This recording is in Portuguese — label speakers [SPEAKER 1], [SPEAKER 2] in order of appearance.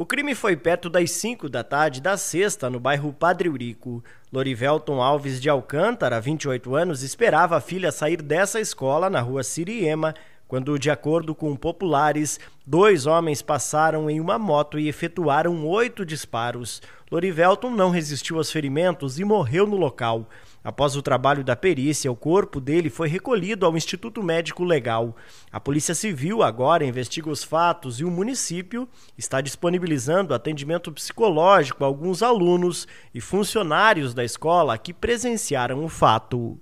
[SPEAKER 1] O crime foi perto das 5 da tarde da sexta, no bairro Padre Urico. Lorivelton Alves de Alcântara, 28 anos, esperava a filha sair dessa escola na rua Siriema, quando, de acordo com populares, dois homens passaram em uma moto e efetuaram oito disparos. Lorivelton não resistiu aos ferimentos e morreu no local. Após o trabalho da perícia, o corpo dele foi recolhido ao Instituto Médico Legal. A Polícia Civil agora investiga os fatos e o município está disponibilizando atendimento psicológico a alguns alunos e funcionários da escola que presenciaram o fato.